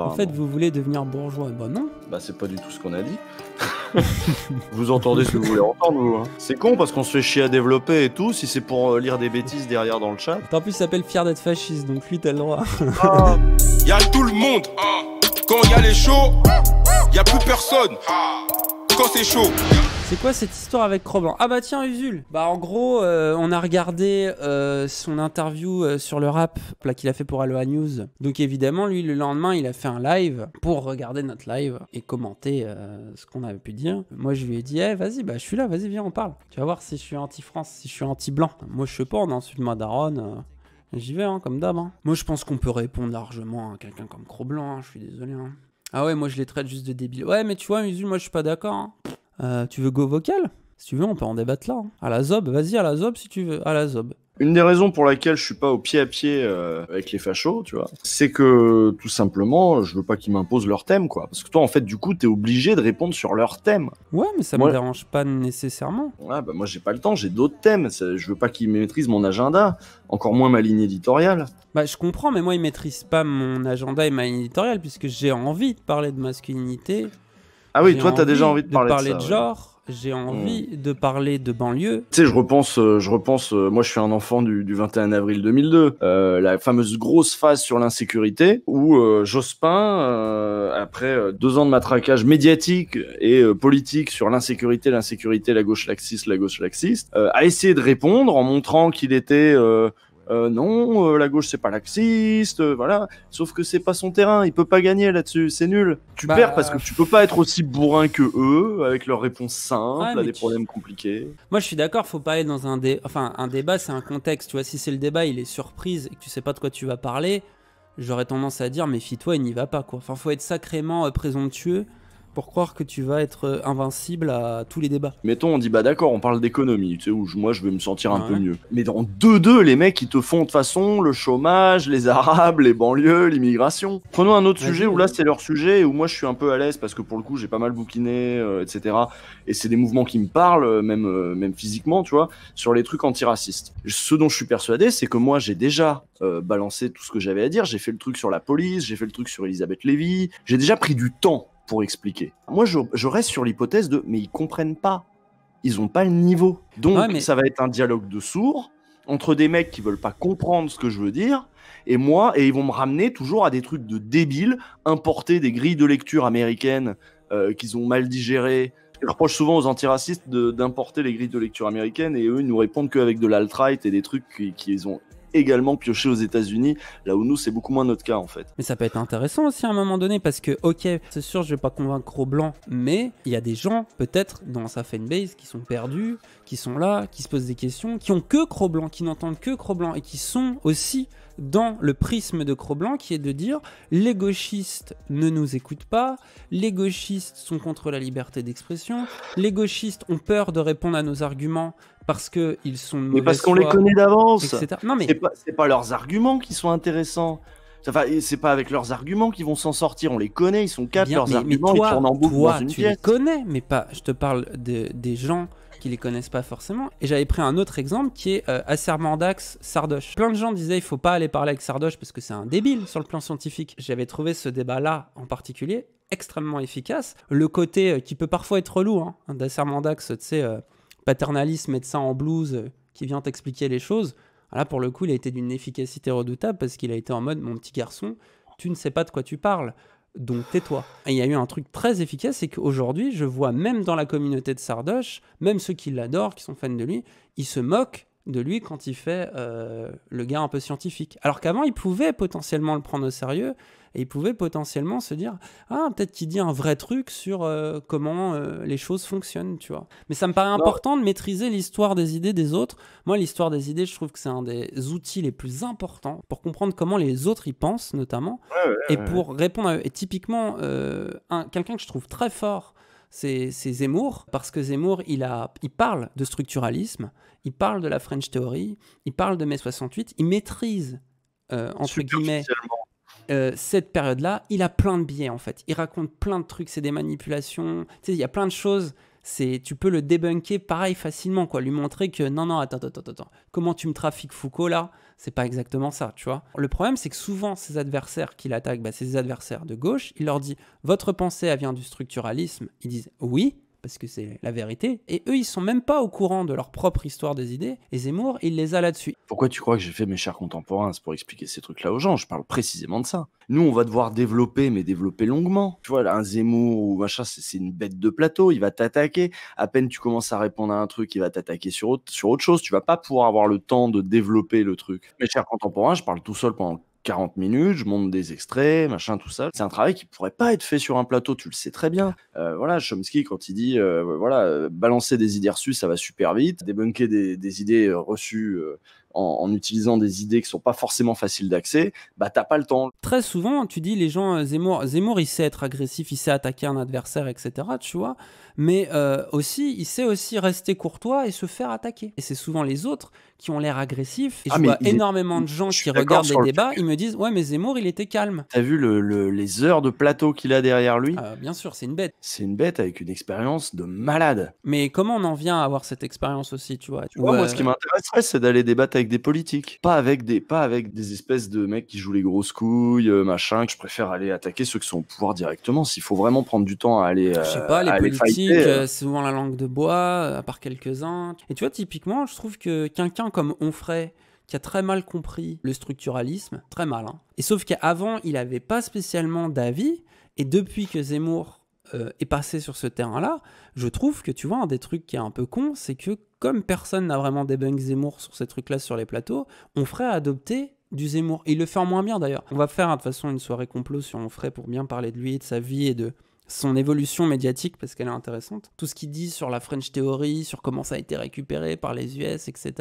En fait, vous voulez devenir bourgeois Bah non. Bah c'est pas du tout ce qu'on a dit. vous entendez ce que vous voulez entendre, vous. Hein. C'est con parce qu'on se fait chier à développer et tout, si c'est pour euh, lire des bêtises derrière dans le chat. En plus, il s'appelle Fier d'être fasciste, donc lui, t'as le droit. Ah, y'a tout le monde Quand y'a les shows, y'a plus personne Quand c'est chaud c'est quoi cette histoire avec Croban Ah bah tiens, Usul Bah en gros, euh, on a regardé euh, son interview euh, sur le rap qu'il a fait pour Aloha News. Donc évidemment, lui, le lendemain, il a fait un live pour regarder notre live et commenter ce qu'on avait pu dire. Moi, je lui ai dit, eh, vas-y, bah je suis là, vas-y, viens, on parle. Tu vas voir si je suis anti-France, si je suis anti-blanc. Moi, je sais pas, non, est ensuite ma J'y vais, hein, comme d'hab. Hein. Moi, je pense qu'on peut répondre largement à quelqu'un comme Croban, hein, je suis désolé. Hein. Ah ouais, moi, je les traite juste de débiles. Ouais, mais tu vois, Usul, moi, je suis pas d'accord. Hein. Euh, tu veux Go Vocal Si tu veux, on peut en débattre là. Hein. À la Zob, vas-y, à la Zob si tu veux. À la Zob. Une des raisons pour laquelle je suis pas au pied à pied euh, avec les fachos, tu vois, c'est que tout simplement, je veux pas qu'ils m'imposent leur thème, quoi. Parce que toi, en fait, du coup, t'es obligé de répondre sur leur thème. Ouais, mais ça me dérange pas nécessairement. Ouais, bah moi, j'ai pas le temps, j'ai d'autres thèmes. Je veux pas qu'ils maîtrisent mon agenda, encore moins ma ligne éditoriale. Bah, je comprends, mais moi, ils maîtrisent pas mon agenda et ma ligne éditoriale puisque j'ai envie de parler de masculinité ah oui, toi, t'as déjà envie de parler de, de, genre. J'ai envie hmm. de parler de banlieue. Tu sais, je repense, euh, je repense. Euh, moi, je suis un enfant du, 21 avril 2002. Euh, la fameuse grosse phase sur l'insécurité où Jospin, après deux ans de matraquage médiatique et politique sur l'insécurité, l'insécurité, la gauche laxiste, la gauche laxiste, a essayé de répondre en montrant qu'il était euh, non, euh, la gauche c'est pas laxiste, euh, voilà. Sauf que c'est pas son terrain, il peut pas gagner là-dessus, c'est nul. Tu bah, perds parce que tu peux pas être aussi bourrin que eux avec leurs réponses simples à des problèmes compliqués. Moi je suis d'accord, faut pas aller dans un enfin un débat, c'est un contexte. Tu vois, si c'est le débat, il est surprise et que tu sais pas de quoi tu vas parler, j'aurais tendance à dire méfie-toi il n'y va pas quoi. Enfin, faut être sacrément présomptueux pour croire que tu vas être euh, invincible à tous les débats. Mettons, on dit bah d'accord, on parle d'économie, tu sais, où moi je vais me sentir un peu mieux. Mais dans deux-deux, les mecs, ils te font de façon le chômage, les arabes, les banlieues, l'immigration. Prenons un autre sujet où là c'est leur sujet, où moi je suis un peu à l'aise parce que pour le coup j'ai pas mal bouquiné, euh, etc. Et c'est des mouvements qui me parlent, euh, même, même physiquement, tu vois, sur les trucs antiracistes. Ce dont je suis persuadé, c'est que moi j'ai déjà balancé tout ce que j'avais à dire, j'ai fait le truc sur la police, j'ai fait le truc sur Elisabeth Lévy, j'ai déjà pris du temps pour expliquer. Moi, je, reste sur l'hypothèse de mais ils comprennent pas, ils ont pas le niveau. Donc ça va être un dialogue de sourds entre des mecs qui veulent pas comprendre ce que je veux dire et moi et ils vont me ramener toujours à des trucs de débiles importer des grilles de lecture américaines euh, qu'ils ont mal digérées. Je reproche souvent aux antiracistes d'importer les grilles de lecture américaines et eux ils nous répondent qu'avec de l'alt-right et des trucs qu'ils ont également piocher aux États-Unis, là où nous, c'est beaucoup moins notre cas en fait. Mais ça peut être intéressant aussi à un moment donné parce que, ok, c'est sûr, je vais pas convaincre au blanc mais il y a des gens peut-être dans sa fanbase qui sont perdus, qui sont là, qui se posent des questions, qui ont que Cro-Blanc, qui n'entendent que Cro-Blanc et qui sont aussi dans le prisme de Croblanc qui est de dire les gauchistes ne nous écoutent pas, les gauchistes sont contre la liberté d'expression, les gauchistes ont peur de répondre à nos arguments parce qu'ils sont Mais parce qu'on les connaît d'avance. c'est pas, leurs arguments qui sont intéressants. Enfin, c'est pas avec leurs arguments qu'ils vont s'en sortir. On les connaît, ils sont quatre, leurs arguments, tournent en boucle dans une tu Les connais, mais pas. Je te parle de, des gens qui les connaissent pas forcément. Et j'avais pris un autre exemple qui est euh, Assermandax Sardoche. Plein de gens disaient il faut pas aller parler avec Sardoche parce que c'est un débile sur le plan scientifique. J'avais trouvé ce débat-là en particulier extrêmement efficace. Le côté euh, qui peut parfois être lourd hein, d'Assermandax, tu sais, paternalistes euh, paternaliste, médecin en blouse, qui vient t'expliquer les choses. Là, pour le coup, il a été d'une efficacité redoutable parce qu'il a été en mode mon petit garçon, tu ne sais pas de quoi tu parles donc tais-toi. Et il y a eu un truc très efficace, c'est qu'aujourd'hui, je vois même dans la communauté de Sardoche, même ceux qui l'adorent, qui sont fans de lui, ils se moquent de lui quand il fait euh, le gars un peu scientifique. Alors qu'avant, ils pouvaient potentiellement le prendre au sérieux, et il pouvait potentiellement se dire ah peut-être qu'il dit un vrai truc sur euh, comment euh, les choses fonctionnent, tu vois. Mais ça me paraît important de maîtriser l'histoire des idées des autres. Moi, l'histoire des idées, je trouve que c'est un des outils les plus importants pour comprendre comment les autres y pensent, notamment, et pour répondre à eux. Et typiquement, euh, un, quelqu'un que je trouve très fort c'est Zemmour, parce que Zemmour, il, a, il parle de structuralisme, il parle de la French Theory, il parle de mai 68, il maîtrise, entre guillemets, euh, cette période-là, il a plein de biais, en fait. Il raconte plein de trucs, c'est des manipulations. Tu sais, il y a plein de choses. C'est, tu peux le débunker pareil facilement, quoi. Lui montrer que non, non, attends, attends, attends, comment tu me trafiques Foucault là C'est pas exactement ça, tu vois. Le problème, c'est que souvent, ses adversaires qu'il attaque, bah, ses adversaires de gauche, il leur dit Votre pensée, vient du structuralisme Ils disent Oui, parce que c'est la vérité. Et eux, ils sont même pas au courant de leur propre histoire des idées. Et Zemmour, il les a là-dessus. Pourquoi tu crois que j'ai fait mes chers contemporains C'est pour expliquer ces trucs-là aux gens Je parle précisément de ça. Nous, on va devoir développer, mais développer longuement. Tu vois, là, un Zemmour ou machin, c'est une bête de plateau. Il va t'attaquer. À peine tu commences à répondre à un truc, il va t'attaquer sur autre, sur autre chose. Tu vas pas pouvoir avoir le temps de développer le truc. Mes chers contemporains, je parle tout seul pendant 40 minutes, je monte des extraits, machin, tout ça. C'est un travail qui pourrait pas être fait sur un plateau, tu le sais très bien. Euh, voilà, Chomsky, quand il dit, euh, voilà, balancer des idées reçues, ça va super vite, débunker des, des idées euh, reçues. en, utilisant des idées qui ne sont pas forcément faciles d'accès, bah t'as pas le temps. Très souvent, tu dis les gens Zemmour, Zemmour il sait être agressif, il sait attaquer un adversaire, etc. Tu vois, mais euh, aussi, il sait aussi rester courtois et se faire attaquer. Et c'est souvent les autres qui ont l'air agressifs. Et je ah, vois énormément de gens qui regardent les débats, ils me disent Ouais, mais Zemmour, il était calme. T'as vu les heures de plateau qu'il a derrière lui ah, Bien sûr, c'est une bête. C'est une bête avec une expérience de malade. Mais comment on en vient à avoir cette expérience aussi, tu vois Moi, ce euh, qui m'intéresserait, c'est d'aller débattre avec des politiques, pas avec des, pas avec des espèces de mecs qui jouent les grosses couilles, euh, machin, que je préfère aller attaquer ceux qui sont au pouvoir directement. S'il faut vraiment prendre du temps à aller. je sais pas, les politiques euh, euh, souvent la langue de bois, euh, à part quelques-uns. Et tu vois, typiquement, je trouve que quelqu'un comme Onfray, qui a très mal compris le structuralisme, très mal, hein. et sauf qu'avant, il n'avait pas spécialement d'avis, et depuis que Zemmour est passé sur ce terrain-là, je trouve que, tu vois, un des trucs qui est un peu con, c'est que comme personne n'a vraiment débunk Zemmour sur ces trucs-là sur les plateaux, Onfray a adopté du Zemmour. Et il le fait en moins bien d'ailleurs. On va faire de toute façon une soirée complot sur Onfray pour bien parler de lui de sa vie et de son évolution médiatique parce qu'elle est intéressante. Tout ce qu'il dit sur la French Theory, sur comment ça a été récupéré par les US, etc.,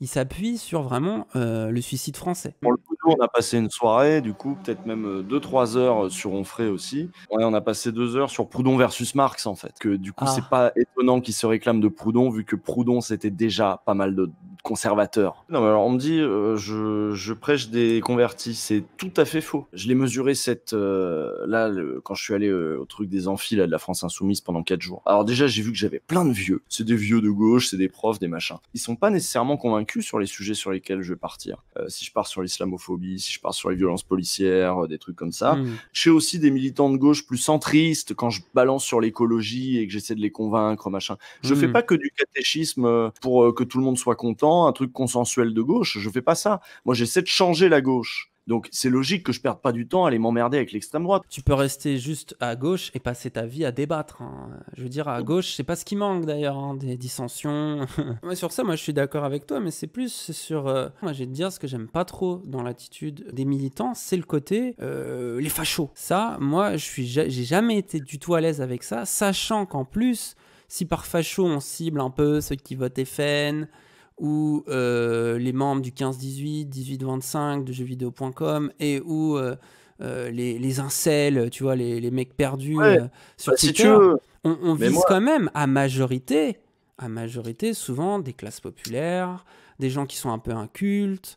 il s'appuie sur vraiment euh, le suicide français. Pour le coup, on a passé une soirée, du coup, peut-être même 2-3 euh, heures euh, sur Onfray aussi. on a passé 2 heures sur Proudhon versus Marx, en fait. Que du coup, ah. c'est pas étonnant qu'il se réclame de Proudhon, vu que Proudhon, c'était déjà pas mal de conservateur. Non, mais alors on me dit, euh, je, prêche des convertis. C'est tout à fait faux. Je l'ai mesuré cette, euh, là, quand je suis allé euh, au truc des amphis là, de la France Insoumise pendant 4 jours. Alors déjà, j'ai vu que j'avais plein de vieux. C'est des vieux de gauche, c'est des profs, des machins. Ils sont pas nécessairement convaincus sur les sujets sur lesquels je vais partir. si je pars sur l'islamophobie, si je pars sur les violences policières, des trucs comme ça. Mmh. J'ai aussi des militants de gauche plus centristes quand je balance sur l'écologie et que j'essaie de les convaincre, machin. Je mmh. fais pas que du catéchisme pour que tout le monde soit content un truc consensuel de gauche, je fais pas ça. Moi, j'essaie de changer la gauche. Donc c'est logique que je perde pas du temps à aller m'emmerder avec l'extrême droite. Tu peux rester juste à gauche et passer ta vie à débattre. Hein. Je veux dire, à gauche, c'est pas ce qui manque d'ailleurs, hein, des dissensions. sur ça, moi je suis d'accord avec toi, mais c'est plus sur... Euh, moi j'ai de dire ce que j'aime pas trop dans l'attitude des militants, c'est le côté euh, les fachos. Ça, moi je suis j'ai jamais été du tout à l'aise avec ça, sachant qu'en plus, si par facho on cible un peu ceux qui votent FN, où euh, les membres du 15-18, 18-25 de jeuxvideo.com et où euh, euh, les, incels, tu vois, les, mecs perdus sur bah, Twitter. On, vise quand même à majorité, à majorité souvent des classes populaires, des gens qui sont un peu incultes,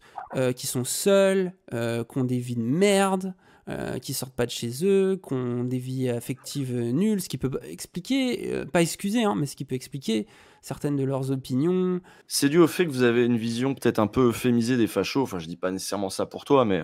qui sont seuls, qui ont des vies de merde, euh, qui sortent pas de chez eux, qui ont des vies affectives euh, nulles, ce qui peut expliquer, euh, pas excuser, hein, mais ce qui peut expliquer certaines de leurs opinions. C'est dû au fait que vous avez une vision peut-être un peu euphémisée des fachos, enfin je dis pas nécessairement ça pour toi, mais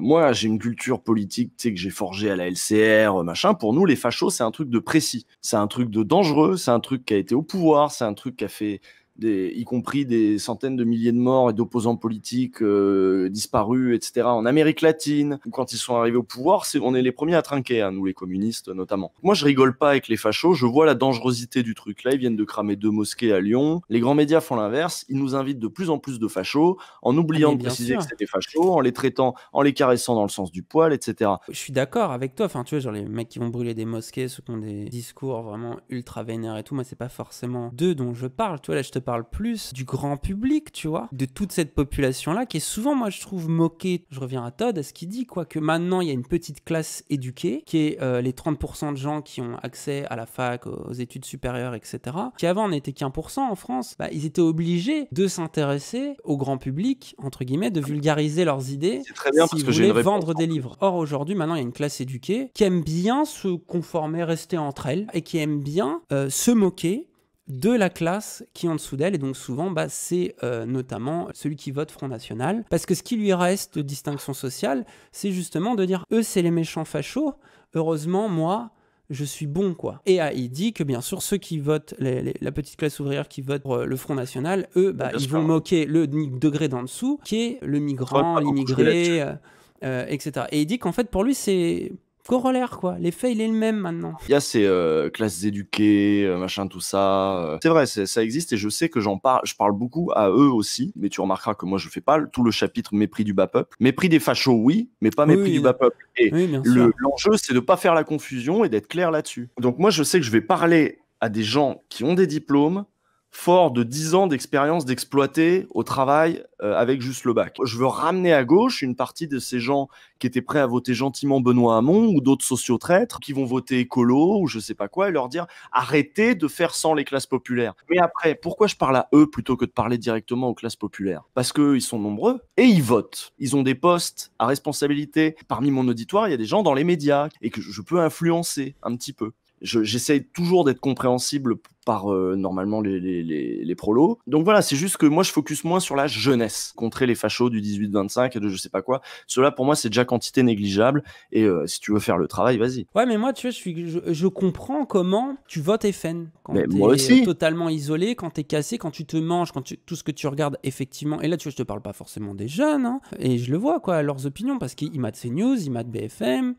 moi j'ai une culture politique que j'ai forgée à la LCR, machin, pour nous les fachos c'est un truc de précis, c'est un truc de dangereux, c'est un truc qui a été au pouvoir, c'est un truc qui a fait des, y compris des centaines de milliers de morts et d'opposants politiques euh, disparus, etc. En Amérique latine, quand ils sont arrivés au pouvoir, c'est, on est les premiers à trinquer, hein, nous les communistes notamment. Moi, je rigole pas avec les fachos, je vois la dangerosité du truc. Là, ils viennent de cramer deux mosquées à Lyon. Les grands médias font l'inverse, ils nous invitent de plus en plus de fachos, en oubliant ah, de préciser que c'était fachos, en les traitant, en les caressant dans le sens du poil, etc. Je suis d'accord avec toi, enfin, tu vois, genre les mecs qui vont brûler des mosquées, ceux qui ont des discours vraiment ultra vénères et tout, moi, c'est pas forcément d'eux dont je parle, tu vois, là, je te parle plus du grand public, tu vois, de toute cette population-là qui est souvent, moi, je trouve moquée. Je reviens à Todd, à ce qu'il dit, quoi, que maintenant, il y a une petite classe éduquée, qui est euh, les 30% de gens qui ont accès à la fac, aux études supérieures, etc., qui avant n'étaient qu'un pour cent en France, bah, ils étaient obligés de s'intéresser au grand public, entre guillemets, de vulgariser leurs idées. très si vendre des livres. Or, aujourd'hui, maintenant, il y a une classe éduquée qui aime bien se conformer, rester entre elles, et qui aime bien euh, se moquer de la classe qui est en dessous d'elle, et donc souvent bah, c'est euh, notamment celui qui vote Front National, parce que ce qui lui reste de distinction sociale, c'est justement de dire eux c'est les méchants fachos, heureusement moi je suis bon quoi. Et ah, il dit que bien sûr ceux qui votent, la petite classe ouvrière qui vote pour euh, le Front National, eux bah, ils vont moquer le degré d'en dessous, qui est le migrant, l'immigré, etc. Euh, et il dit qu'en fait pour lui c'est corollaire, quoi. L'effet, il est le même maintenant. Il y a ces euh, classes éduquées, euh, machin, tout ça. Euh. C'est vrai, ça existe et je sais que j'en parle, je parle beaucoup à eux aussi, mais tu remarqueras que moi, je fais pas tout le chapitre mépris du bas-peuple. Mépris des fachos, oui, mais pas mépris du bas-peuple. Et l'enjeu, c'est de pas faire la confusion et d'être clair là-dessus. Donc moi, je sais que je vais parler à des gens qui ont des diplômes, fort de 10 ans d'expérience d'exploiter au travail euh, avec juste le bac. Je veux ramener à gauche une partie de ces gens qui étaient prêts à voter gentiment Benoît Hamon ou d'autres sociaux traîtres qui vont voter écolo ou je sais pas quoi et leur dire arrêtez de faire sans les classes populaires. Mais après, pourquoi je parle à eux plutôt que de parler directement aux classes populaires Parce qu'ils sont nombreux et ils votent. Ils ont des postes à responsabilité. Parmi mon auditoire, il y a des gens dans les médias et que je peux influencer un petit peu. J'essaye toujours d'être compréhensible par euh, normalement les, les, les, prolos. Donc voilà, c'est juste que moi je focus moins sur la jeunesse, contrer les fachos du 18-25 et de je sais pas quoi. Cela pour moi c'est déjà quantité négligeable et euh, si tu veux faire le travail, vas-y. Ouais, mais moi tu vois, je, suis, je, comprends comment tu votes FN quand tu moi totalement isolé, quand tu es cassé, quand tu te manges, quand tu, tout ce que tu regardes effectivement. Et là tu vois, je te parle pas forcément des jeunes hein. et je le vois quoi, leurs opinions parce qu'ils matent news ils matent BFM.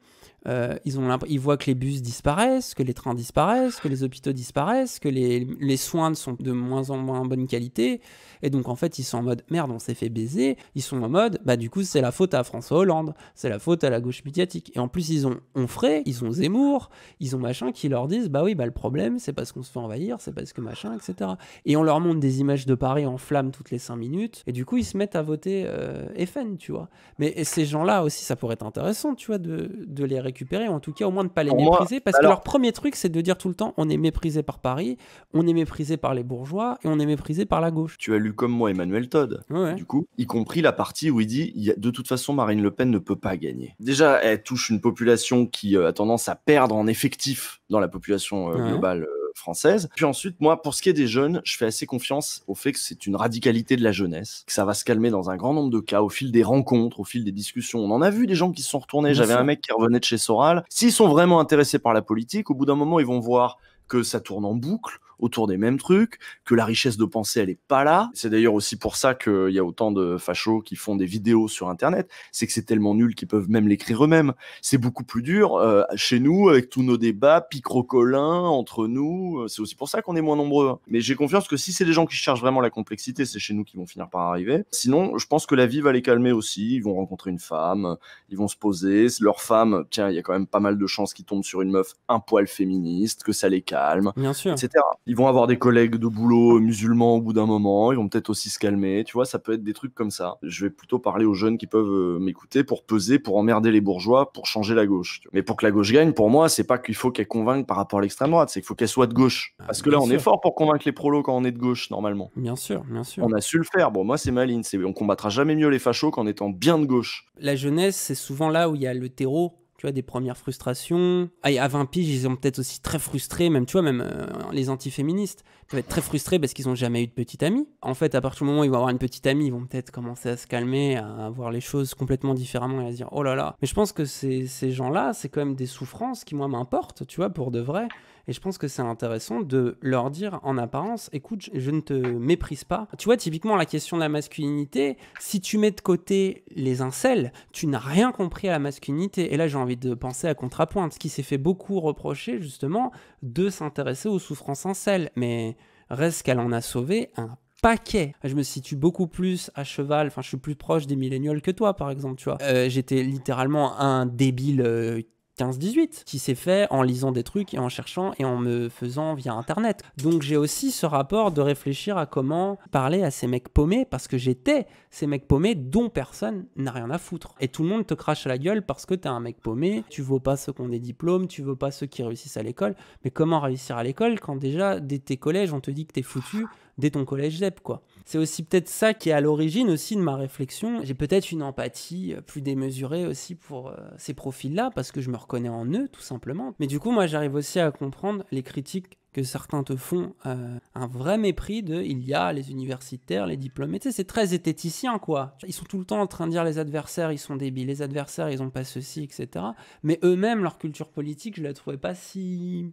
Euh, ils, ont ils voient que les bus disparaissent, que les trains disparaissent, que les hôpitaux disparaissent, que les les, soins sont de moins en moins bonne qualité. Et donc en fait, ils sont en mode merde, on s'est fait baiser. Ils sont en mode bah du coup, c'est la faute à François Hollande, c'est la faute à la gauche médiatique. Et en plus, ils ont Onfray, ils ont Zemmour, ils ont machin qui leur disent bah oui, bah le problème, c'est parce qu'on se fait envahir, c'est parce que machin, etc. Et on leur montre des images de Paris en flammes toutes les cinq minutes. Et du coup, ils se mettent à voter euh, FN, tu vois. Mais ces gens-là aussi, ça pourrait être intéressant, tu vois, de, les récupérer, en tout cas, au moins de pas les mépriser, parce que leur premier truc, c'est de dire tout le temps on est méprisé par Paris, on est méprisé par les bourgeois et on est méprisé par la gauche. Tu as lu comme moi Emmanuel Todd, du coup, y compris la partie où il dit de toute façon Marine Le Pen ne peut pas gagner. Déjà, elle touche une population qui euh, a tendance à perdre en effectif dans la population euh, globale euh, française. Puis ensuite, moi, pour ce qui est des jeunes, je fais assez confiance au fait que c'est une radicalité de la jeunesse, que ça va se calmer dans un grand nombre de cas au fil des rencontres, au fil des discussions. On en a vu des gens qui se sont retournés. J'avais un mec qui revenait de chez Soral. S'ils sont vraiment intéressés par la politique, au bout d'un moment, ils vont voir que ça tourne en boucle, autour des mêmes trucs, que la richesse de pensée, elle est pas là. C'est d'ailleurs aussi pour ça qu'il y a autant de fachos qui font des vidéos sur Internet. C'est que c'est tellement nul qu'ils peuvent même l'écrire eux-mêmes. C'est beaucoup plus dur euh, chez nous, avec tous nos débats picrocolins entre nous. Euh, c'est aussi pour ça qu'on est moins nombreux. Mais j'ai confiance que si c'est des gens qui cherchent vraiment la complexité, c'est chez nous qu'ils vont finir par arriver. Sinon, je pense que la vie va les calmer aussi. Ils vont rencontrer une femme, ils vont se poser. Leur femme, tiens, il y a quand même pas mal de chances qu'ils tombent sur une meuf un poil féministe, que ça les calme, Bien sûr. etc ils vont avoir des collègues de boulot euh, musulmans au bout d'un moment, ils vont peut-être aussi se calmer, tu vois, ça peut être des trucs comme ça. Je vais plutôt parler aux jeunes qui peuvent euh, m'écouter pour peser, pour emmerder les bourgeois, pour changer la gauche. Mais pour que la gauche gagne, pour moi, c'est pas qu'il faut qu'elle convainque par rapport à l'extrême droite, c'est qu'il faut qu'elle soit de gauche. Ah, Parce que là, on est fort pour convaincre les prolos quand on est de gauche, normalement. Bien sûr, bien sûr. On a su le faire. Bon, moi, c'est ma ligne. On combattra jamais mieux les fachos qu'en étant bien de gauche. La jeunesse, c'est souvent là où il y a le terreau tu vois, des premières frustrations. Ah, à 20 piges, ils sont peut-être aussi très frustrés, même, tu vois, même euh, les antiféministes peuvent être très frustrés parce qu'ils n'ont jamais eu de petite amie. En fait, à partir du moment où ils vont avoir une petite amie, ils vont peut-être commencer à se calmer, à voir les choses complètement différemment et à se dire, oh là là. Mais je pense que ces, ces gens-là, c'est quand même des souffrances qui, moi, m'importent, tu vois, pour de vrai. Et je pense que c'est intéressant de leur dire en apparence, écoute, je ne te méprise pas. Tu vois, typiquement la question de la masculinité, si tu mets de côté les incels, tu n'as rien compris à la masculinité. Et là, j'ai envie de penser à Contrapointe, qui s'est fait beaucoup reprocher justement de s'intéresser aux souffrances incels. Mais reste qu'elle en a sauvé un paquet. Je me situe beaucoup plus à cheval, enfin je suis plus proche des milléniaux que toi par exemple, tu vois. Euh, j'étais littéralement un débile euh, 15-18, qui s'est fait en lisant des trucs et en cherchant et en me faisant via Internet. Donc j'ai aussi ce rapport de réfléchir à comment parler à ces mecs paumés, parce que j'étais ces mecs paumés dont personne n'a rien à foutre. Et tout le monde te crache à la gueule parce que t'es un mec paumé, tu vaux pas ceux qui ont des diplômes, tu vaux pas ceux qui réussissent à l'école. Mais comment réussir à l'école quand déjà dès tes collèges on te dit que t'es foutu dès ton collège ZEP, quoi. C'est aussi peut-être ça qui est à l'origine aussi de ma réflexion. J'ai peut-être une empathie euh, plus démesurée aussi pour euh, ces profils-là, parce que je me reconnais en eux, tout simplement. Mais du coup, moi, j'arrive aussi à comprendre les critiques que certains te font euh, un vrai mépris de il y a les universitaires, les diplômés, tu c'est très zététicien quoi. Ils sont tout le temps en train de dire les adversaires, ils sont débiles, les adversaires, ils ont pas ceci, etc. Mais eux-mêmes, leur culture politique, je la trouvais pas si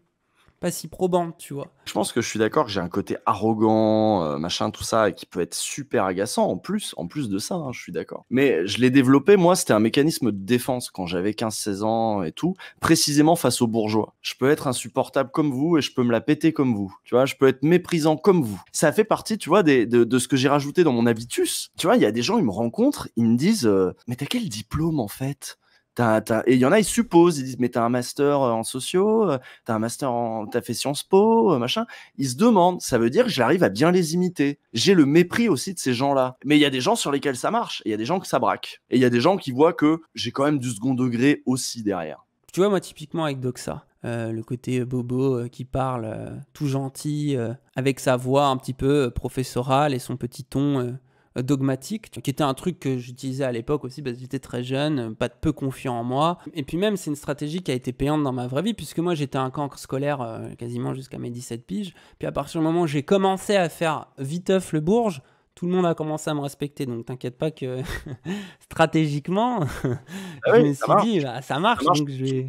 pas si probant, tu vois. Je pense que je suis d'accord que j'ai un côté arrogant, euh, machin, tout ça, et qui peut être super agaçant en plus, en plus de ça, hein, je suis d'accord. Mais je l'ai développé, moi, c'était un mécanisme de défense quand j'avais 15-16 ans et tout, précisément face aux bourgeois. Je peux être insupportable comme vous et je peux me la péter comme vous, tu vois, je peux être méprisant comme vous. Ça fait partie, tu vois, de, ce que j'ai rajouté dans mon habitus. Tu vois, il y a des gens, ils me rencontrent, ils me disent, euh, mais t'as quel diplôme en fait et il y en a, ils supposent, ils disent, mais t'as un master euh, en sociaux, euh, t'as un master en, t'as fait Sciences Po, euh, machin. Ils se demandent. Ça veut dire que j'arrive à bien les imiter. J'ai le mépris aussi de ces gens-là. Mais il y a des gens sur lesquels ça marche. Il y a des gens que ça braque. Et il y a des gens qui voient que j'ai quand même du second degré aussi derrière. Tu vois, moi, typiquement avec Doxa, le côté bobo qui parle tout gentil, avec sa voix un petit peu professorale et son petit ton dogmatique, qui était un truc que j'utilisais à l'époque aussi parce que j'étais très jeune, pas de peu confiant en moi. Et puis même, c'est une stratégie qui a été payante dans ma vraie vie, puisque moi j'étais un cancre scolaire euh, quasiment jusqu'à mes 17 piges. Puis à partir du moment où j'ai commencé à faire viteuf le bourge, tout le monde a commencé à me respecter. Donc t'inquiète pas que stratégiquement, ah je me suis dit, bah, ça marche. je vais,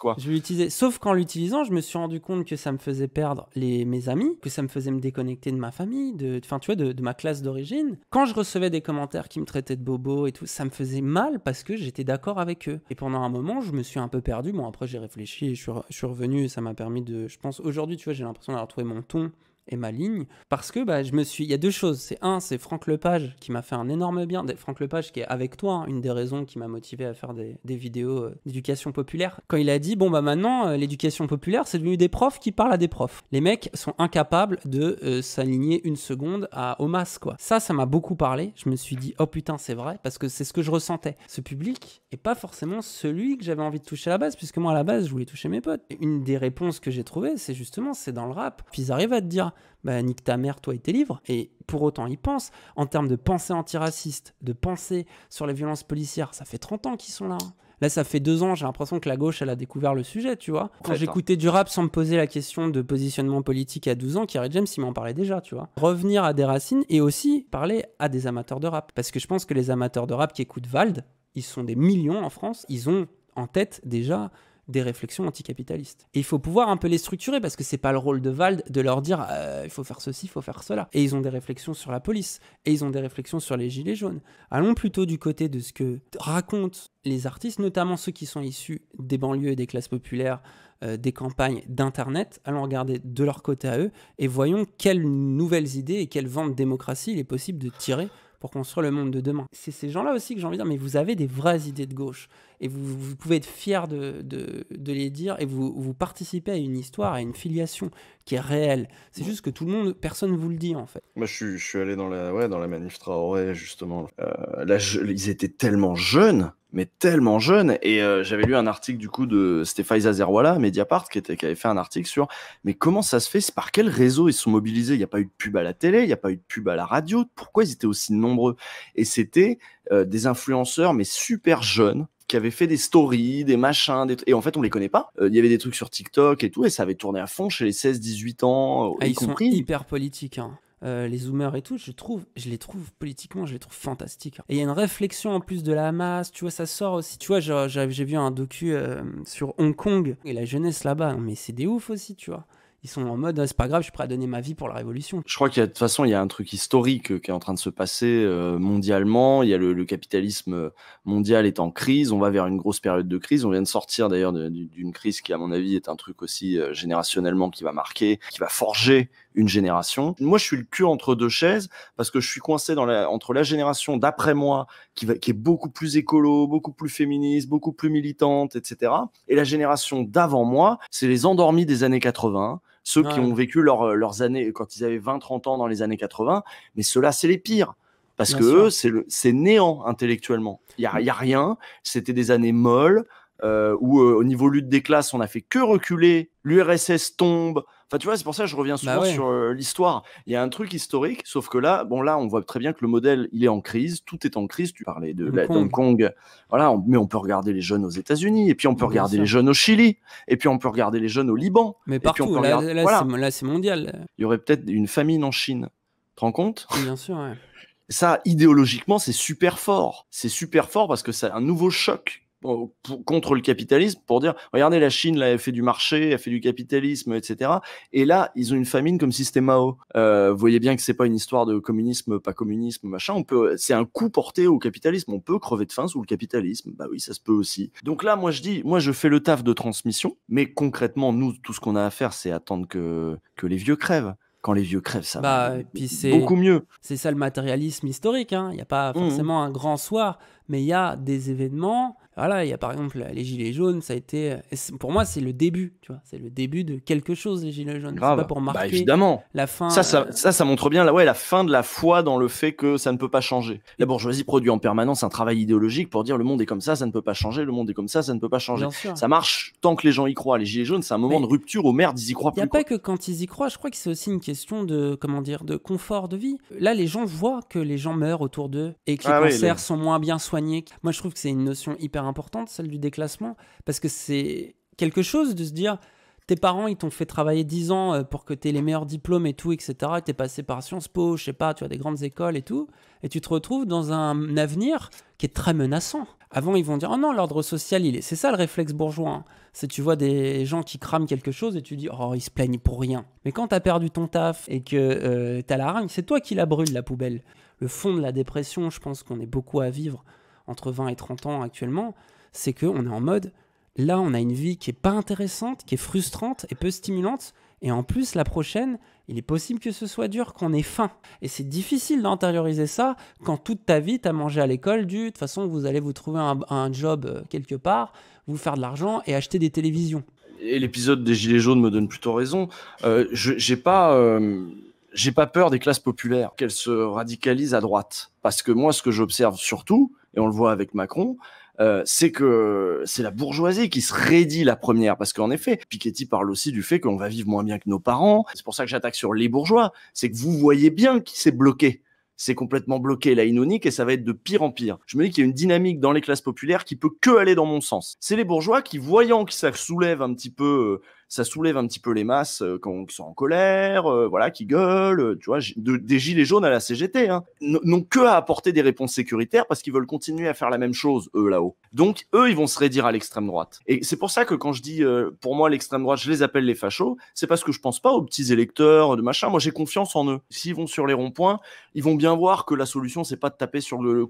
quoi. je Sauf qu'en l'utilisant, je me suis rendu compte que ça me faisait perdre les, mes amis, que ça me faisait me déconnecter de ma famille, de, fin, tu vois, de, ma classe d'origine. Quand je recevais des commentaires qui me traitaient de bobo et tout, ça me faisait mal parce que j'étais d'accord avec eux. Et pendant un moment, je me suis un peu perdu. Bon, après, j'ai réfléchi, je suis, je suis revenu ça m'a permis de. Je pense aujourd'hui, tu vois, j'ai l'impression d'avoir trouvé mon ton et ma ligne parce que bah, je me suis il y a deux choses c'est un c'est Franck Lepage qui m'a fait un énorme bien Franck Lepage qui est avec toi hein, une des raisons qui m'a motivé à faire des, des vidéos euh, d'éducation populaire quand il a dit bon bah maintenant euh, l'éducation populaire c'est devenu des profs qui parlent à des profs les mecs sont incapables de euh, s'aligner une seconde à au masque quoi ça ça m'a beaucoup parlé je me suis dit oh putain c'est vrai parce que c'est ce que je ressentais ce public est pas forcément celui que j'avais envie de toucher à la base puisque moi à la base je voulais toucher mes potes une des réponses que j'ai trouvées c'est justement c'est dans le rap puis ils arrivent à te dire bah, nique ta mère, toi et tes livres. Et pour autant, ils pensent. En termes de pensée antiraciste, de pensée sur les violences policières, ça fait 30 ans qu'ils sont là. Hein. Là, ça fait deux ans, j'ai l'impression que la gauche, elle a découvert le sujet, tu vois. Quand j'écoutais du rap sans me poser la question de positionnement politique à 12 ans, Kerry James, il m'en parlait déjà, tu vois. Revenir à des racines et aussi parler à des amateurs de rap. Parce que je pense que les amateurs de rap qui écoutent Vald, ils sont des millions en France, ils ont en tête déjà des réflexions anticapitalistes. Et il faut pouvoir un peu les structurer parce que c'est pas le rôle de Vald de leur dire euh, il faut faire ceci, il faut faire cela. Et ils ont des réflexions sur la police, et ils ont des réflexions sur les gilets jaunes. Allons plutôt du côté de ce que racontent les artistes, notamment ceux qui sont issus des banlieues, des classes populaires, euh, des campagnes d'Internet. Allons regarder de leur côté à eux et voyons quelles nouvelles idées et quelles ventes de démocratie il est possible de tirer pour construire le monde de demain. C'est ces gens-là aussi que j'ai envie de dire, mais vous avez des vraies idées de gauche et vous, vous pouvez être fier de, de, les dire et vous, vous participez à une histoire, à une filiation qui est réelle. C'est juste que tout le monde, personne vous le dit en fait. Moi je suis, je suis allé dans la, ouais, dans la manif Traoré justement. Euh, là ils étaient tellement jeunes mais tellement jeunes, Et euh, j'avais lu un article du coup de Stéphane Zazerwala, Mediapart, qui, était, qui avait fait un article sur mais comment ça se fait, c'est par quel réseau ils sont mobilisés. Il n'y a pas eu de pub à la télé, il n'y a pas eu de pub à la radio. Pourquoi ils étaient aussi nombreux Et c'était euh, des influenceurs, mais super jeunes, qui avaient fait des stories, des machins, et en fait on les connaît pas. Euh, il y avait des trucs sur TikTok et tout, et ça avait tourné à fond chez les 16-18 ans. Euh, ah, ils compris. sont hyper politiques. Hein. Euh, les zoomers et tout, je trouve, je les trouve politiquement, je les trouve fantastiques. Hein. Et il y a une réflexion en plus de la masse, tu vois, ça sort aussi. Tu vois, j'ai vu un docu sur Hong Kong et la jeunesse là-bas, mais c'est des ouf aussi, tu vois ils sont en mode ah, c'est pas grave, je suis prêt à donner ma vie pour la révolution. Je crois qu'il y a de toute façon il y a un truc historique euh, qui est en train de se passer euh, mondialement. Il y a le, capitalisme euh, mondial est en crise. On va vers une grosse période de crise. On vient de sortir d'ailleurs d'une crise qui à mon avis est un truc aussi générationnellement qui va marquer, qui va forger une génération. Moi je suis le cul entre deux chaises parce que je suis coincé dans la, entre la génération d'après moi qui, va, qui est beaucoup plus écolo, beaucoup plus féministe, beaucoup plus militante, etc. Et la génération d'avant moi, c'est les endormis des années 80 ceux qui ont vécu euh, leurs années, quand ils avaient 20-30 ans dans les années 80, mais ceux-là, c'est les pires. Parce que c'est, c'est néant intellectuellement. Il n'y a, a rien, c'était des années molles, euh, où euh, au niveau lutte des classes, on n'a fait que reculer, l'URSS tombe, tu vois, c'est pour ça que je reviens bah souvent sur l'histoire. Il y a un truc historique, sauf que là, bon, là, on voit très bien que le modèle, il est en crise, tout est en crise. Tu parlais de Hong Kong. Voilà, mais on peut regarder les jeunes aux États-Unis, et puis on peut regarder les jeunes au Chili, et puis on peut regarder les jeunes au Liban. Mais partout, là, c'est mondial. Il y aurait peut-être une famine en Chine. Tu te rends compte Bien sûr, Ça, idéologiquement, c'est super fort. C'est super fort parce que c'est un nouveau choc contre le capitalisme pour dire regardez la Chine là elle fait du marché elle fait du capitalisme etc et là ils ont une famine comme si c'était Mao euh, vous voyez bien que c'est pas une histoire de communisme pas communisme machin on peut c'est un coup porté au capitalisme on peut crever de faim sous le capitalisme bah oui ça se peut aussi donc là moi je dis moi je fais le taf de transmission mais concrètement nous tout ce qu'on a à faire c'est attendre que que les vieux crèvent quand les vieux crèvent, ça bah, va beaucoup mieux. C'est ça le matérialisme historique. Hein. Il n'y a pas mmh. forcément un grand soir, mais il y a des événements voilà, ah il y a par exemple les Gilets jaunes, ça a été. Euh, pour moi, c'est le début, tu vois. C'est le début de quelque chose, les Gilets jaunes. C'est pas pour bah, marquer évidemment. la fin. Ça euh, ça, ça, montre bien la, ouais, la fin de la foi dans le fait que ça ne peut pas changer. La bourgeoisie produit en permanence un travail idéologique pour dire le monde est comme ça, ça ne peut pas changer, le monde est comme ça, ça ne peut pas changer. Ça marche tant que les gens y croient. Les Gilets jaunes, c'est un moment de rupture aux merdes, ils y croient plus. Il n'y a pas que quand ils y croient, je crois que c'est aussi une question de, comment dire, de confort de vie. Là, les gens voient que les gens meurent autour d'eux et que les ah cancers sont moins bien soignés. Moi, je trouve que c'est une notion hyper importante, celle du déclassement, parce que c'est quelque chose de se dire, tes parents, ils t'ont fait travailler dix ans euh, pour que tu aies les meilleurs diplômes et tout, etc. Tu t'es passé par Sciences Po, je sais pas, tu as des grandes écoles et tout, et tu te retrouves dans un avenir qui est très menaçant. Avant, ils vont dire, oh non, l'ordre social, il est. C'est ça le réflexe bourgeois. Hein. C'est tu vois des gens qui crament quelque chose et tu dis, oh, ils se plaignent pour rien. Mais quand tu as perdu ton taf et que euh, tu as la c'est toi qui la brûle, la poubelle. Le fond de la dépression, je pense qu'on est beaucoup à vivre entre 20 et 30 ans actuellement, c'est qu'on est en mode, là, on a une vie qui est pas intéressante, qui est frustrante et peu stimulante. Et en plus, la prochaine, il est possible que ce soit dur, qu'on ait faim. Et c'est difficile d'intérioriser ça quand toute ta vie, as mangé à l'école du, de toute façon, vous allez vous trouver un, job euh, quelque part, vous faire de l'argent et acheter des télévisions. Et l'épisode des Gilets jaunes me donne plutôt raison. Euh, j'ai pas. Euh, j'ai pas peur des classes populaires, qu'elles se radicalisent à droite. Parce que moi, ce que j'observe surtout, et on le voit avec Macron, euh, c'est que c'est la bourgeoisie qui se raidit la première, parce qu'en effet, Piketty parle aussi du fait qu'on va vivre moins bien que nos parents. C'est pour ça que j'attaque sur les bourgeois. C'est que vous voyez bien qui s'est bloqué. C'est complètement bloqué la inonique et ça va être de pire en pire. Je me dis qu'il y a une dynamique dans les classes populaires qui peut que aller dans mon sens. C'est les bourgeois qui, voyant que ça soulève un petit peu euh, ça soulève un petit peu les masses euh, quand qui sont en colère, euh, voilà, qui gueulent, euh, tu vois, des gilets jaunes à la CGT, hein, n'ont que à apporter des réponses sécuritaires parce qu'ils veulent continuer à faire la même chose eux là-haut. Donc eux, ils vont se rédire à l'extrême droite. Et c'est pour ça que quand je dis, pour moi, l'extrême droite, je les appelle les fachos, c'est parce que je pense pas aux petits électeurs de machin. Moi, j'ai confiance en eux. S'ils vont sur les ronds-points, ils vont bien voir que la solution, c'est pas de taper sur le,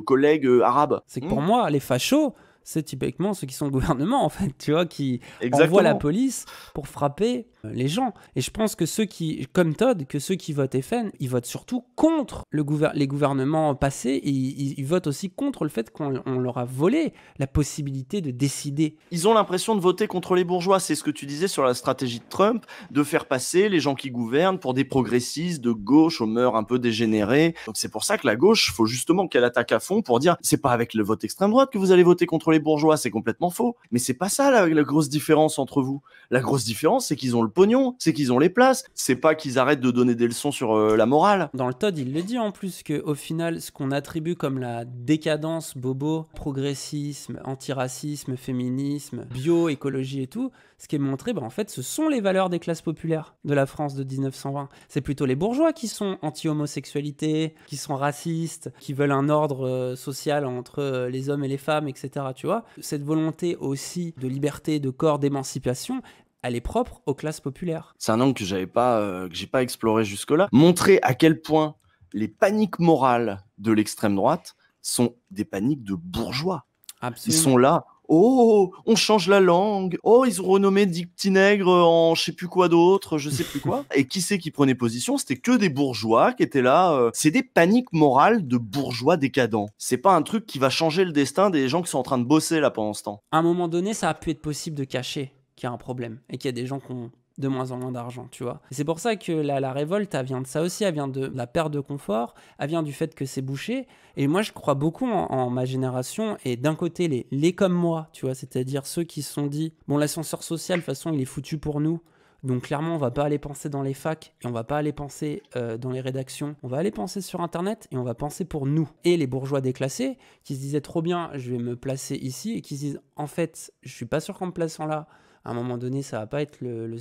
collègue arabe. C'est que hmm pour moi, les fachos, c'est typiquement ceux qui sont au gouvernement, en fait, tu vois, qui envoient la police pour frapper euh, les gens. Et je pense que ceux qui, comme Todd, que ceux qui votent FN, ils votent surtout contre le les gouvernements passés, et ils, votent aussi contre le fait qu'on leur a volé la possibilité de décider. Ils ont l'impression de voter contre les bourgeois, c'est ce que tu disais sur la stratégie de Trump, de faire passer les gens qui gouvernent pour des progressistes de gauche aux mœurs un peu dégénérées. Donc c'est pour ça que la gauche, faut justement qu'elle attaque à fond pour dire, c'est pas avec le vote extrême droite que vous allez voter contre les bourgeois, c'est complètement faux. Mais c'est pas ça la, grosse différence entre vous. La grosse différence, c'est qu'ils ont le pognon, c'est qu'ils ont les places, c'est pas qu'ils arrêtent de donner des leçons sur euh, la morale. Dans le Todd, il le dit en plus que au final, ce qu'on attribue comme la décadence bobo, progressisme, antiracisme, féminisme, bio, écologie et tout, ce qui est montré, bah, en fait, ce sont les valeurs des classes populaires de la France de 1920. C'est plutôt les bourgeois qui sont anti-homosexualité, qui sont racistes, qui veulent un ordre euh, social entre euh, les hommes et les femmes, etc. Tu vois, cette volonté aussi de liberté, de corps, d'émancipation, elle est propre aux classes populaires. C'est un angle que j'avais pas, euh, que j'ai pas exploré jusque-là. Montrer à quel point les paniques morales de l'extrême droite sont des paniques de bourgeois. Absolument. Ils sont là Oh, on change la langue. Oh, ils ont renommé Dictinègre en je sais plus quoi d'autre, je sais plus quoi. Et qui c'est qui prenait position C'était que des bourgeois qui étaient là. Euh, c'est des paniques morales de bourgeois décadents. C'est pas un truc qui va changer le destin des gens qui sont en train de bosser là pendant ce temps. À un moment donné, ça a pu être possible de cacher qu'il y a un problème et qu'il y a des gens qui ont de moins en moins d'argent, tu vois. C'est pour ça que la, révolte, elle vient de ça aussi, elle vient de la perte de confort, elle vient du fait que c'est bouché. Et moi, je crois beaucoup en, ma génération, et d'un côté, les, les comme moi, tu vois, c'est-à-dire ceux qui se sont dit, bon, l'ascenseur social, de toute façon, il est foutu pour nous. Donc clairement, on va pas aller penser dans les facs et on va pas aller penser euh, dans les rédactions. On va aller penser sur Internet et on va penser pour nous. Et les bourgeois déclassés qui se disaient trop bien, je vais me placer ici et qui se disent en fait, je suis pas sûr qu'en me plaçant là, à un moment donné, ça va pas être le, le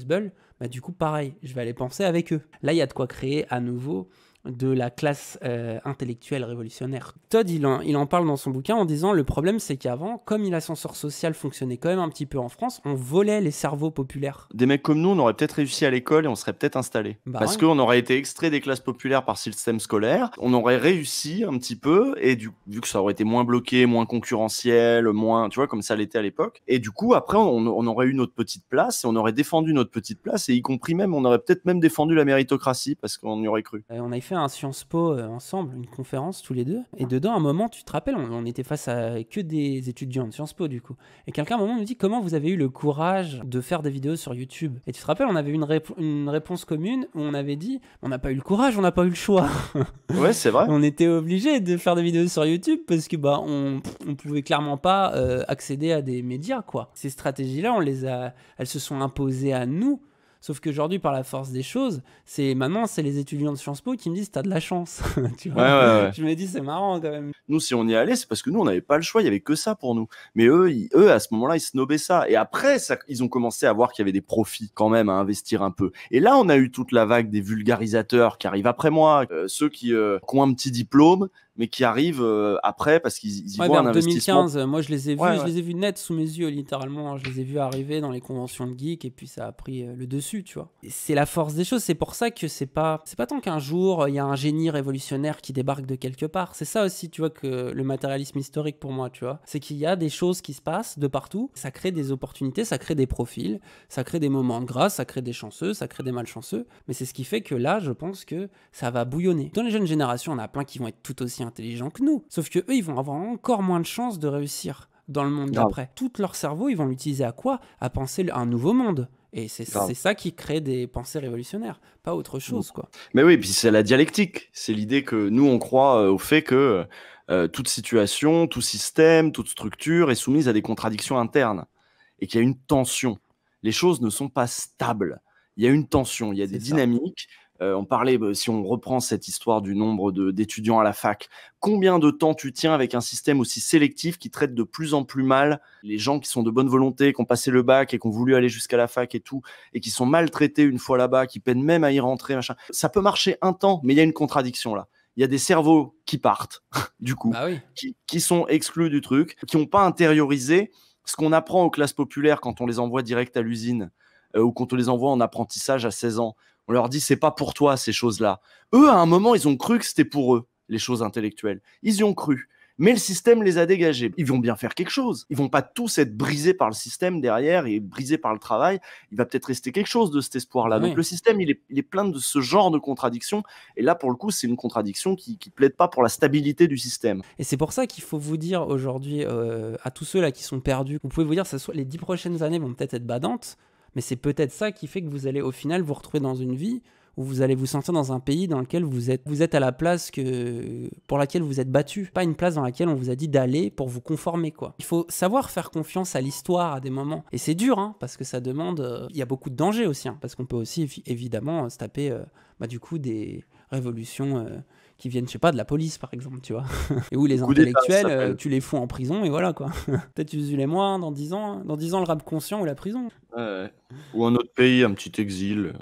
bah, du coup, pareil, je vais aller penser avec eux. Là, il y a de quoi créer à nouveau de la classe euh, intellectuelle révolutionnaire. Todd, il en, il en, parle dans son bouquin en disant le problème c'est qu'avant, comme l'ascenseur social fonctionnait quand même un petit peu en France, on volait les cerveaux populaires. Des mecs comme nous, on aurait peut-être réussi à l'école et on serait peut-être installé. Bah parce qu'on aurait été extrait des classes populaires par système scolaire, on aurait réussi un petit peu et du, vu que ça aurait été moins bloqué, moins concurrentiel, moins, tu vois, comme ça l'était à l'époque. Et du coup, après, on, aurait eu notre petite place et on aurait défendu notre petite place et y compris même, on aurait peut-être même défendu la méritocratie parce qu'on y aurait cru. Euh, on avait fait un Sciences Po euh, ensemble, une conférence tous les deux. Et dedans, à un moment, tu te rappelles, on, était face à que des étudiants de Sciences Po du coup. Et quelqu'un à un moment nous dit comment vous avez eu le courage de faire des vidéos sur YouTube. Et tu te rappelles, on avait une, une réponse commune où on avait dit on n'a pas eu le courage, on n'a pas eu le choix. ouais, c'est vrai. on était obligé de faire des vidéos sur YouTube parce que bah on, on pouvait clairement pas euh, accéder à des médias quoi. Ces stratégies là, on les a, elles se sont imposées à nous Sauf qu'aujourd'hui, par la force des choses, c'est maintenant, c'est les étudiants de Sciences Po qui me disent T'as de la chance. tu vois ouais, me dis, c'est marrant quand même. Nous, si on y allait, c'est parce que nous, on n'avait pas le choix, il n'y avait que ça pour nous. Mais eux, eux à ce moment-là, ils snobaient ça. Et après, ils ont commencé à voir qu'il y avait des profits quand même à investir un peu. Et là, on a eu toute la vague des vulgarisateurs qui arrivent après moi, euh, ceux euh, qui ont un petit diplôme mais qui arrivent euh, après parce qu'ils y voient un en 2015, euh, moi je les ai vus, je les ai vus net sous mes yeux littéralement. Hein. Je les ai vus arriver dans les conventions de geek et puis ça a pris euh, le dessus, tu vois. C'est la force des choses. C'est pour ça que c'est pas, c'est pas tant qu'un jour il y a un génie révolutionnaire qui débarque de quelque part. C'est ça aussi, tu vois, que le matérialisme historique pour moi, tu vois, c'est qu'il y a des choses qui se passent de partout. Ça crée des opportunités, ça crée des profils, ça crée des moments de grâce, ça crée des chanceux, ça crée des malchanceux. Mais c'est ce qui fait que là, je pense que ça va bouillonner. Dans les jeunes générations, on a plein qui vont être tout aussi intelligents que nous. Sauf que eux, ils vont avoir encore moins de chances de réussir dans le monde d'après. Tout leur cerveau, ils vont l'utiliser à quoi À penser à un nouveau monde. Et c'est ça qui crée des pensées révolutionnaires, pas autre mmh. chose. quoi. Mais oui, puis c'est la dialectique. C'est l'idée que nous, on croit euh, au fait que euh, euh, toute situation, tout système, toute structure est soumise à des contradictions internes et qu'il y a une tension. Les choses ne sont pas stables. Il y a une tension, il y a des dynamiques euh, on parlait, bah, si on reprend cette histoire du nombre d'étudiants à la fac, combien de temps tu tiens avec un système aussi sélectif qui traite de plus en plus mal les gens qui sont de bonne volonté, qui ont passé le bac et qui ont voulu aller jusqu'à la fac et tout, et qui sont maltraités une fois là-bas, qui peinent même à y rentrer, machin. Ça peut marcher un temps, mais il y a une contradiction là il y a des cerveaux qui partent, du coup, bah qui, sont exclus du truc, qui n'ont pas intériorisé ce qu'on apprend aux classes populaires quand on les envoie direct à l'usine euh, ou quand on les envoie en apprentissage à 16 ans. On leur dit c'est pas pour toi ces choses-là. Eux, à un moment, ils ont cru que c'était pour eux les choses intellectuelles. Ils y ont cru. Mais le système les a dégagés. Ils vont bien faire quelque chose. Ils vont pas tous être brisés par le système derrière et brisés par le travail. Il va peut-être rester quelque chose de cet espoir-là. Donc le système, il est, plein de ce genre de contradictions. Et là, pour le coup, c'est une contradiction qui ne plaide pas pour la stabilité du système. Et c'est pour ça qu'il faut vous dire aujourd'hui euh, à tous ceux là qui sont perdus, vous pouvez vous dire que les dix prochaines années vont peut-être être badantes, mais c'est peut-être ça qui fait que vous allez au final vous retrouver dans une vie où vous allez vous sentir dans un pays dans lequel vous êtes, vous êtes à la place que, pour laquelle vous êtes battu, pas une place dans laquelle on vous a dit d'aller pour vous conformer quoi. Il faut savoir faire confiance à l'histoire à des moments et c'est dur hein, parce que ça demande, euh, il y a beaucoup de dangers aussi hein, parce qu'on peut aussi évidemment euh, se taper euh, bah, du coup des révolutions euh, qui viennent, je sais pas, de la police par exemple, tu vois. et où les intellectuels, euh, tu les fous en prison et voilà quoi. Peut-être les moins dans 10 ans, hein. dans 10 ans le rap conscient ou la prison. Ou un autre pays, un petit exil.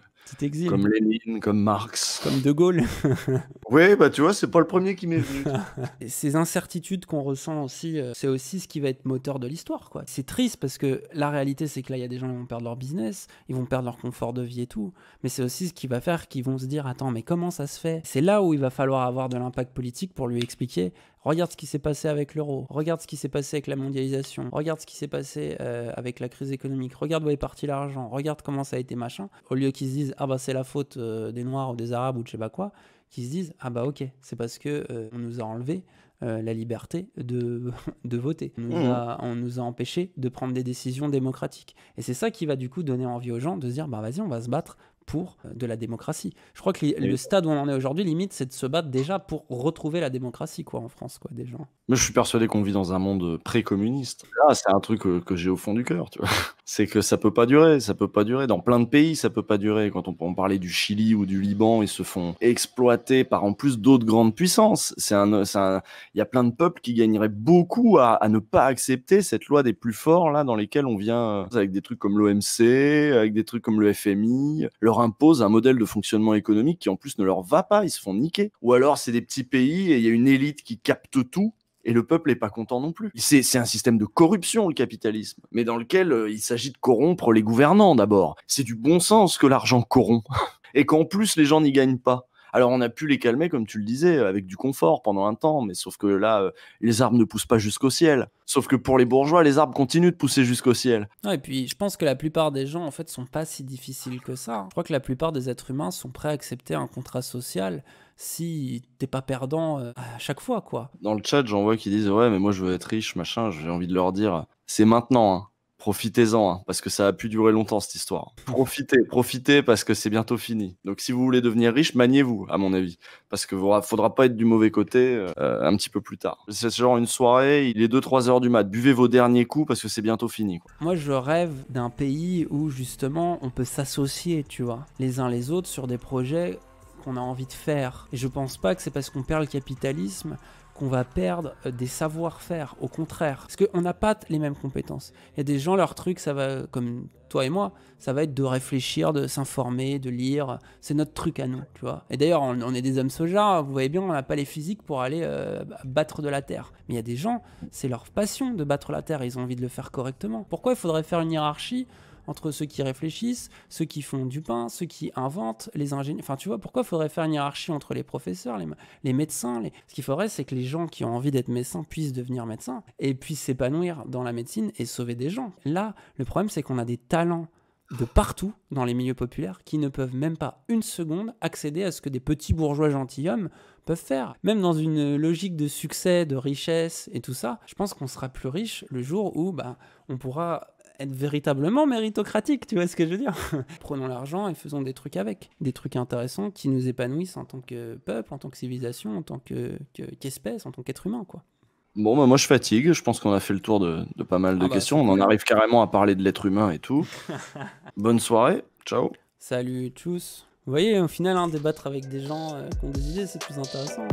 Comme Lénine, comme Marx. Comme De Gaulle. oui, bah tu vois, c'est pas le premier qui m'est venu. ces incertitudes qu'on ressent aussi, euh, c'est aussi ce qui va être moteur de l'histoire. quoi. C'est triste parce que la réalité, c'est que là, il y a des gens qui vont perdre leur business, ils vont perdre leur confort de vie et tout. Mais c'est aussi ce qui va faire qu'ils vont se dire Attends, mais comment ça se fait C'est là où il va falloir avoir de l'impact politique pour lui expliquer Regarde ce qui s'est passé avec l'euro, regarde ce qui s'est passé avec la mondialisation, regarde ce qui s'est passé euh, avec la crise économique, regarde où est parti l'argent, regarde comment ça a été machin. Au lieu qu'ils se disent ah bah c'est la faute euh, des Noirs ou des Arabes ou de je sais pas quoi, qu'ils se disent ah bah ok c'est parce que euh, on nous a enlevé la liberté de, de voter. On nous, mmh. a, on nous a empêché de prendre des décisions démocratiques. Et c'est ça qui va du coup donner envie aux gens de se dire, bah vas-y, on va se battre pour euh, de la démocratie. Je crois que le stade où on en est aujourd'hui, limite, c'est de se battre déjà pour retrouver la démocratie quoi, en France, quoi, des gens. je suis persuadé qu'on vit dans un monde pré-communiste. Là, ah, c'est un truc euh, que, j'ai au fond du cœur, tu vois. C'est que ça peut pas durer, ça peut pas durer. Dans plein de pays, ça peut pas durer. Quand on, on parlait du Chili ou du Liban, ils se font exploiter par en plus d'autres grandes puissances. C'est un, il y a plein de peuples qui gagneraient beaucoup à, ne pas accepter cette loi des plus forts là, dans lesquelles on vient euh, avec des trucs comme l'OMC, avec des trucs comme le FMI, le impose un modèle de fonctionnement économique qui en plus ne leur va pas, ils se font niquer. Ou alors c'est des petits pays et il y a une élite qui capte tout et le peuple n'est pas content non plus. C'est un système de corruption, le capitalisme, mais dans lequel euh, il s'agit de corrompre les gouvernants d'abord. C'est du bon sens que l'argent corrompt. et qu'en plus les gens n'y gagnent pas. Alors on a pu les calmer, comme tu le disais, avec du confort pendant un temps, mais sauf que là, euh, les arbres ne poussent pas jusqu'au ciel. Sauf que pour les bourgeois, les arbres continuent de pousser jusqu'au ciel. et puis je pense que la plupart des gens, en fait, sont pas si difficiles que ça. Hein. Je crois que la plupart des êtres humains sont prêts à accepter un contrat social si t'es pas perdant euh, à chaque fois, quoi. Dans le chat, j'en vois qui disent ouais, mais moi je veux être riche, machin. J'ai envie de leur dire, c'est maintenant. Hein profitez-en, hein, parce que ça a pu durer longtemps cette histoire. Profitez, profitez, parce que c'est bientôt fini. Donc si vous voulez devenir riche, maniez-vous, à mon avis, parce que vous faudra pas être du mauvais côté euh, euh, un petit peu plus tard. C'est genre une soirée, il est 2-3 heures du mat, buvez vos derniers coups, parce que c'est bientôt fini. Moi, je rêve d'un pays où justement on peut s'associer, tu vois, les uns les autres sur des projets qu'on a envie de faire. Et je pense pas que c'est parce qu'on perd le capitalisme qu'on va perdre euh, des savoir-faire, au contraire. Parce qu'on n'a pas les mêmes compétences. Il y a des gens, leur truc, ça va, comme toi et moi, ça va être de réfléchir, de s'informer, de lire. C'est notre truc à nous, tu vois. Et d'ailleurs, on, est des hommes soja, hein, vous voyez bien, on n'a pas les physiques pour aller euh, battre de la terre. Mais il y a des gens, c'est leur passion de battre la terre, ils ont envie de le faire correctement. Pourquoi il faudrait faire une hiérarchie entre ceux qui réfléchissent, ceux qui font du pain, ceux qui inventent, les ingénieurs. Enfin, tu vois, pourquoi faudrait faire une hiérarchie entre les professeurs, les, médecins Ce qu'il faudrait, c'est que les gens qui ont envie d'être médecins puissent devenir médecins et puissent s'épanouir dans la médecine et sauver des gens. Là, le problème, c'est qu'on a des talents de partout dans les milieux populaires qui ne peuvent même pas une seconde accéder à ce que des petits bourgeois gentilshommes peuvent faire. Même dans une logique de succès, de richesse et tout ça, je pense qu'on sera plus riche le jour où bah, on pourra être véritablement méritocratique, tu vois ce que je veux dire Prenons l'argent et faisons des trucs avec, des trucs intéressants qui nous épanouissent en tant que peuple, en tant que civilisation, en tant qu'espèce, que, en tant qu'être humain, quoi. Bon, bah, moi je fatigue, je pense qu'on a fait le tour de, pas mal de ah bah, questions, on en arrive carrément à parler de l'être humain et tout. Bonne soirée, ciao. Salut tous. Vous voyez, au final, hein, débattre avec des gens euh, qu'on qui ont des idées, c'est plus intéressant.